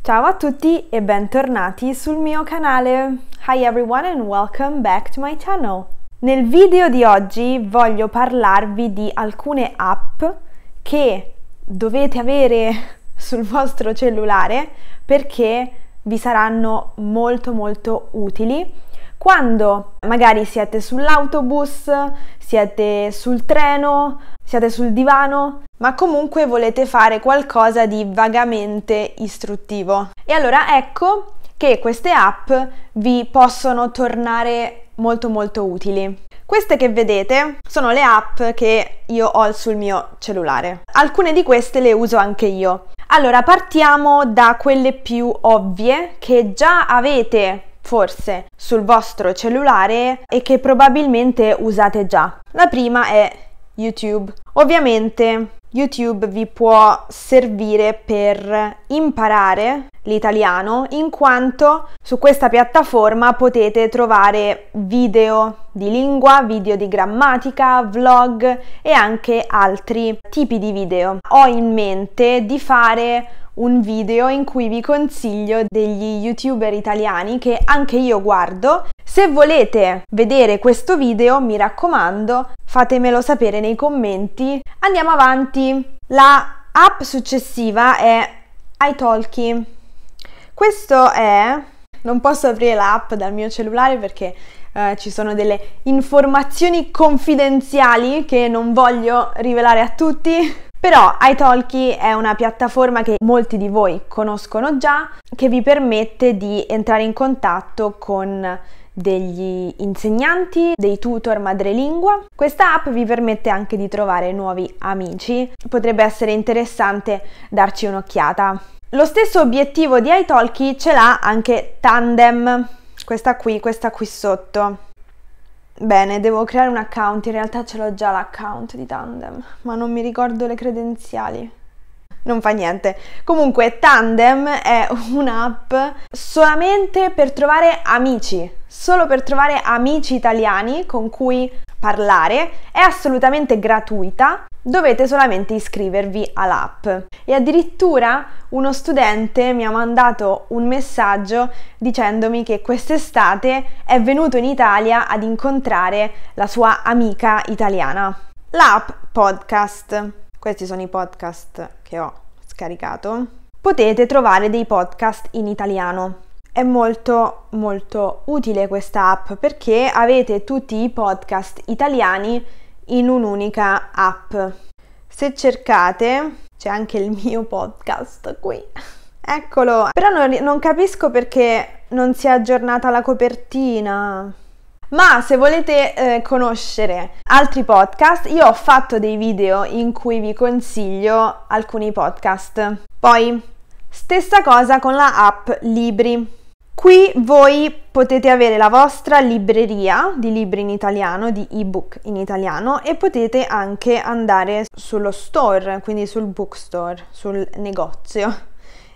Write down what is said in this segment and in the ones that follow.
Ciao a tutti e bentornati sul mio canale. Hi everyone and welcome back to my channel. Nel video di oggi voglio parlarvi di alcune app che dovete avere sul vostro cellulare perché vi saranno molto molto utili quando magari siete sull'autobus, siete sul treno, siete sul divano, ma comunque volete fare qualcosa di vagamente istruttivo. E allora ecco che queste app vi possono tornare molto molto utili. Queste che vedete sono le app che io ho sul mio cellulare. Alcune di queste le uso anche io. Allora partiamo da quelle più ovvie che già avete forse sul vostro cellulare e che probabilmente usate già. La prima è YouTube. Ovviamente YouTube vi può servire per imparare l'italiano in quanto su questa piattaforma potete trovare video di lingua, video di grammatica, vlog e anche altri tipi di video. Ho in mente di fare un video in cui vi consiglio degli youtuber italiani che anche io guardo. Se volete vedere questo video mi raccomando fatemelo sapere nei commenti. Andiamo avanti. La app successiva è iTalki. Questo è... Non posso aprire l'app dal mio cellulare perché eh, ci sono delle informazioni confidenziali che non voglio rivelare a tutti. Però iTalki è una piattaforma che molti di voi conoscono già, che vi permette di entrare in contatto con degli insegnanti, dei tutor madrelingua. Questa app vi permette anche di trovare nuovi amici, potrebbe essere interessante darci un'occhiata. Lo stesso obiettivo di iTalki ce l'ha anche Tandem, questa qui, questa qui sotto. Bene, devo creare un account, in realtà ce l'ho già l'account di Tandem, ma non mi ricordo le credenziali non fa niente. Comunque Tandem è un'app solamente per trovare amici, solo per trovare amici italiani con cui parlare, è assolutamente gratuita, dovete solamente iscrivervi all'app. E addirittura uno studente mi ha mandato un messaggio dicendomi che quest'estate è venuto in Italia ad incontrare la sua amica italiana. L'app podcast questi sono i podcast che ho scaricato, potete trovare dei podcast in italiano. È molto molto utile questa app perché avete tutti i podcast italiani in un'unica app. Se cercate, c'è anche il mio podcast qui. Eccolo! Però non, capisco perché non si è aggiornata la copertina. Ma se volete eh, conoscere altri podcast, io ho fatto dei video in cui vi consiglio alcuni podcast. Poi, stessa cosa con la app Libri. Qui voi potete avere la vostra libreria di libri in italiano, di ebook in italiano e potete anche andare sullo store, quindi sul bookstore, sul negozio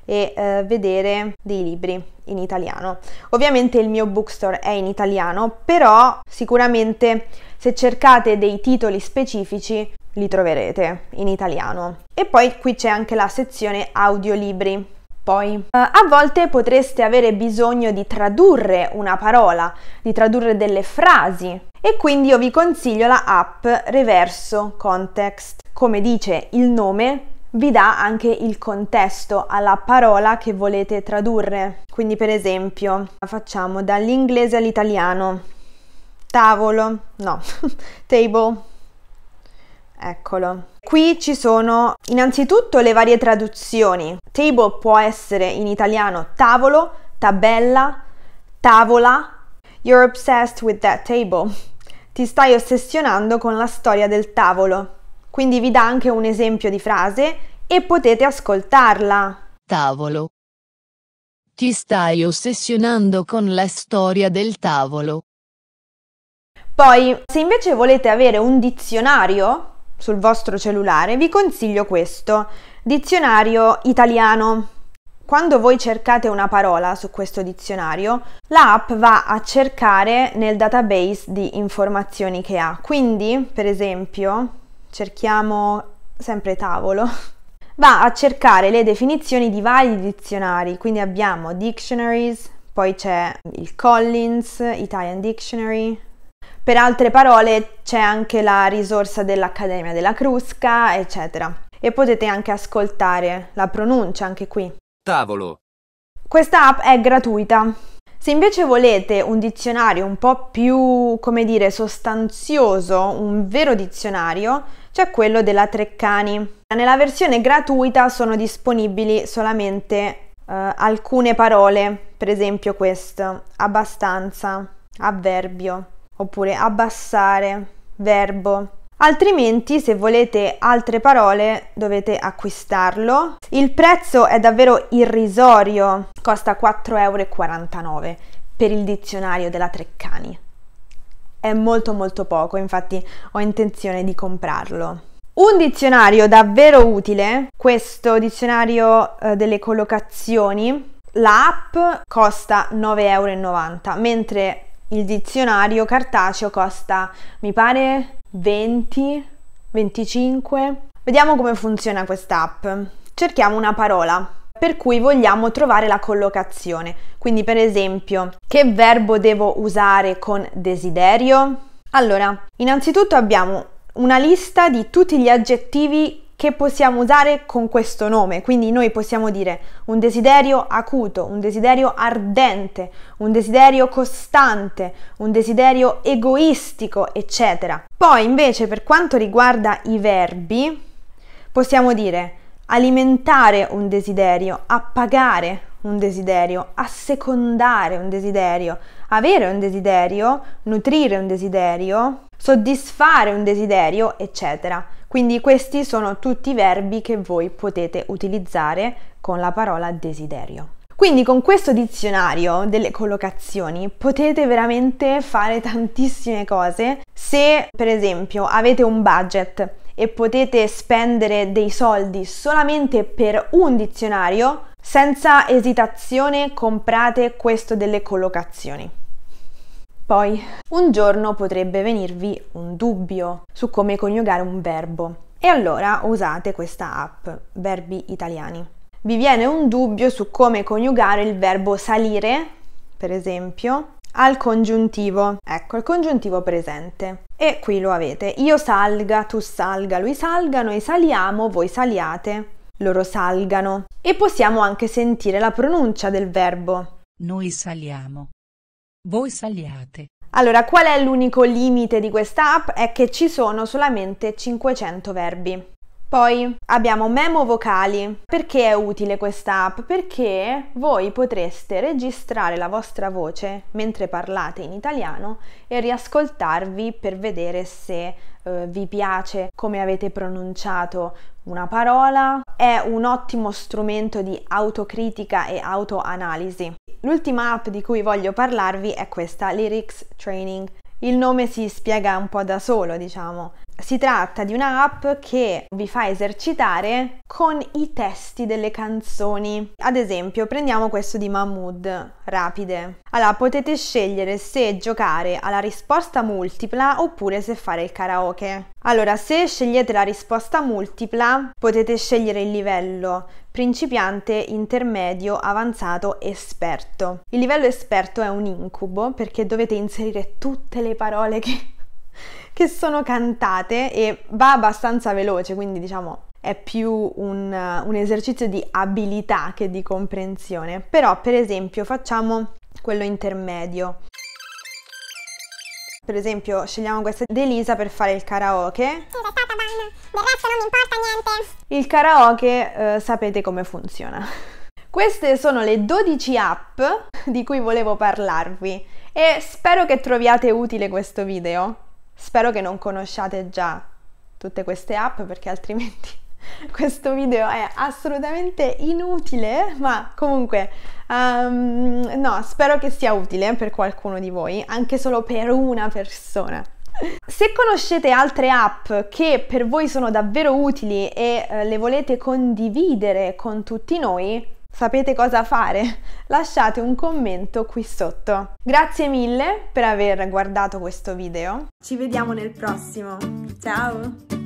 e eh, vedere dei libri in italiano. Ovviamente il mio bookstore è in italiano, però sicuramente se cercate dei titoli specifici li troverete in italiano. E poi qui c'è anche la sezione audiolibri. Poi, eh, a volte potreste avere bisogno di tradurre una parola, di tradurre delle frasi e quindi io vi consiglio la app Reverso Context. Come dice il nome, vi dà anche il contesto alla parola che volete tradurre. Quindi per esempio facciamo dall'inglese all'italiano. Tavolo, no, table. Eccolo. Qui ci sono innanzitutto le varie traduzioni. Table può essere in italiano tavolo, tabella, tavola. You're obsessed with that table. Ti stai ossessionando con la storia del tavolo quindi vi dà anche un esempio di frase e potete ascoltarla. Tavolo. Ti stai ossessionando con la storia del tavolo. Poi, se invece volete avere un dizionario sul vostro cellulare, vi consiglio questo, dizionario italiano. Quando voi cercate una parola su questo dizionario, l'app va a cercare nel database di informazioni che ha. Quindi, per esempio, cerchiamo sempre tavolo, va a cercare le definizioni di vari dizionari, quindi abbiamo dictionaries, poi c'è il Collins, Italian Dictionary. Per altre parole c'è anche la risorsa dell'Accademia della Crusca, eccetera. E potete anche ascoltare la pronuncia anche qui. Tavolo. Questa app è gratuita, se invece volete un dizionario un po' più, come dire, sostanzioso, un vero dizionario, c'è quello della Treccani. Nella versione gratuita sono disponibili solamente eh, alcune parole, per esempio questo, abbastanza, avverbio, oppure abbassare, verbo, altrimenti se volete altre parole dovete acquistarlo. Il prezzo è davvero irrisorio, costa 4,49 euro per il dizionario della Treccani. È molto molto poco, infatti ho intenzione di comprarlo. Un dizionario davvero utile, questo dizionario eh, delle collocazioni, la app costa 9,90 euro, mentre il dizionario cartaceo costa, mi pare, 20, 25. Vediamo come funziona questa app. Cerchiamo una parola per cui vogliamo trovare la collocazione. Quindi per esempio, che verbo devo usare con desiderio? Allora, innanzitutto abbiamo una lista di tutti gli aggettivi che possiamo usare con questo nome. Quindi noi possiamo dire un desiderio acuto, un desiderio ardente, un desiderio costante, un desiderio egoistico, eccetera. Poi invece per quanto riguarda i verbi, possiamo dire alimentare un desiderio, appagare un desiderio, assecondare un desiderio, avere un desiderio, nutrire un desiderio, soddisfare un desiderio, eccetera. Quindi questi sono tutti i verbi che voi potete utilizzare con la parola desiderio. Quindi con questo dizionario delle collocazioni potete veramente fare tantissime cose. Se per esempio avete un budget e potete spendere dei soldi solamente per un dizionario, senza esitazione comprate questo delle collocazioni. Poi, un giorno potrebbe venirvi un dubbio su come coniugare un verbo e allora usate questa app, Verbi Italiani. Vi viene un dubbio su come coniugare il verbo salire, per esempio, al congiuntivo. Ecco, il congiuntivo presente. E qui lo avete. Io salga, tu salga, lui salga, noi saliamo, voi saliate, loro salgano. E possiamo anche sentire la pronuncia del verbo. Noi saliamo voi saliate. Allora, qual è l'unico limite di questa app? È che ci sono solamente 500 verbi. Poi abbiamo memo vocali. Perché è utile questa app? Perché voi potreste registrare la vostra voce mentre parlate in italiano e riascoltarvi per vedere se eh, vi piace come avete pronunciato una parola. È un ottimo strumento di autocritica e autoanalisi. L'ultima app di cui voglio parlarvi è questa Lyrics Training. Il nome si spiega un po' da solo, diciamo. Si tratta di un'app che vi fa esercitare con i testi delle canzoni. Ad esempio, prendiamo questo di Mahmood, rapide. Allora, potete scegliere se giocare alla risposta multipla oppure se fare il karaoke. Allora, se scegliete la risposta multipla, potete scegliere il livello, principiante, intermedio, avanzato, esperto. Il livello esperto è un incubo perché dovete inserire tutte le parole che, che sono cantate e va abbastanza veloce, quindi diciamo è più un, un esercizio di abilità che di comprensione. Però per esempio facciamo quello intermedio. Per esempio, scegliamo questa di Elisa per fare il karaoke. Sì, il karaoke eh, sapete come funziona. Queste sono le 12 app di cui volevo parlarvi e spero che troviate utile questo video. Spero che non conosciate già tutte queste app perché altrimenti questo video è assolutamente inutile, ma comunque um, no, spero che sia utile per qualcuno di voi, anche solo per una persona. Se conoscete altre app che per voi sono davvero utili e eh, le volete condividere con tutti noi, sapete cosa fare? Lasciate un commento qui sotto. Grazie mille per aver guardato questo video. Ci vediamo nel prossimo. Ciao!